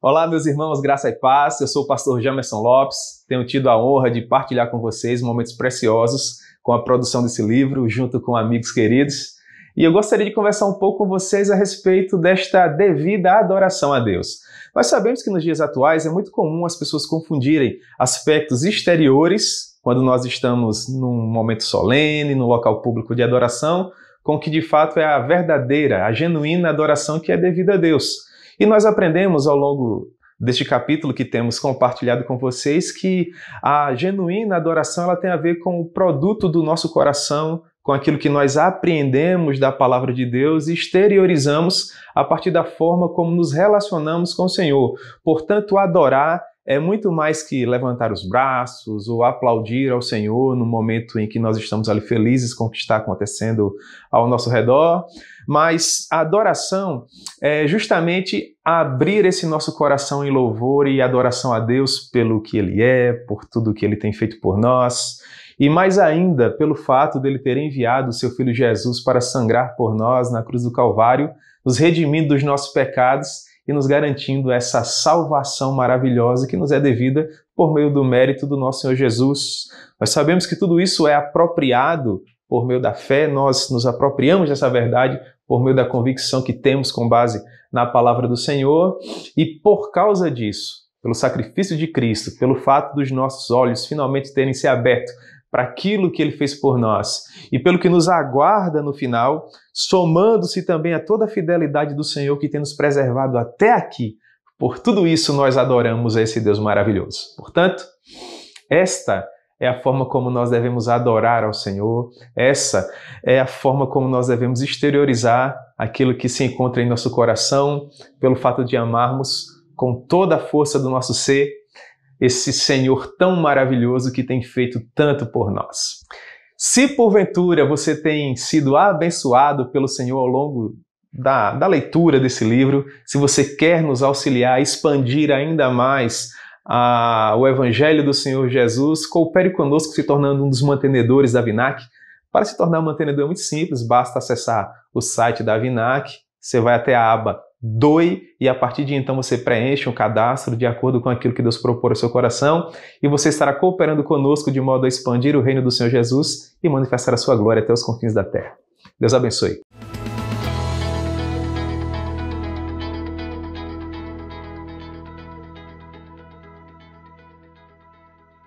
Olá, meus irmãos, graça e paz. Eu sou o pastor Jamerson Lopes. Tenho tido a honra de partilhar com vocês momentos preciosos com a produção desse livro, junto com amigos queridos. E eu gostaria de conversar um pouco com vocês a respeito desta devida adoração a Deus. Nós sabemos que nos dias atuais é muito comum as pessoas confundirem aspectos exteriores, quando nós estamos num momento solene, num local público de adoração, com o que de fato é a verdadeira, a genuína adoração que é devida a Deus. E nós aprendemos ao longo deste capítulo que temos compartilhado com vocês que a genuína adoração ela tem a ver com o produto do nosso coração, com aquilo que nós apreendemos da palavra de Deus e exteriorizamos a partir da forma como nos relacionamos com o Senhor. Portanto, adorar é muito mais que levantar os braços ou aplaudir ao Senhor no momento em que nós estamos ali felizes com o que está acontecendo ao nosso redor, mas a adoração é justamente abrir esse nosso coração em louvor e adoração a Deus pelo que Ele é, por tudo que Ele tem feito por nós. E mais ainda, pelo fato dele ter enviado o seu filho Jesus para sangrar por nós na cruz do Calvário, nos redimindo dos nossos pecados e nos garantindo essa salvação maravilhosa que nos é devida por meio do mérito do nosso Senhor Jesus. Nós sabemos que tudo isso é apropriado por meio da fé, nós nos apropriamos dessa verdade por meio da convicção que temos com base na palavra do Senhor, e por causa disso, pelo sacrifício de Cristo, pelo fato dos nossos olhos finalmente terem se aberto para aquilo que ele fez por nós e pelo que nos aguarda no final, somando-se também a toda a fidelidade do Senhor que tem nos preservado até aqui. Por tudo isso nós adoramos a esse Deus maravilhoso. Portanto, esta é a forma como nós devemos adorar ao Senhor, essa é a forma como nós devemos exteriorizar aquilo que se encontra em nosso coração, pelo fato de amarmos com toda a força do nosso ser esse Senhor tão maravilhoso que tem feito tanto por nós. Se porventura você tem sido abençoado pelo Senhor ao longo da, da, leitura desse livro, se você quer nos auxiliar a expandir ainda mais a, o Evangelho do Senhor Jesus, coopere conosco se tornando um dos mantenedores da Vinac. Para se tornar um mantenedor é muito simples, basta acessar o site da Vinac, você vai até a aba doe e a partir de então você preenche um cadastro de acordo com aquilo que Deus propor ao seu coração e você estará cooperando conosco de modo a expandir o reino do Senhor Jesus e manifestar a sua glória até os confins da terra. Deus abençoe.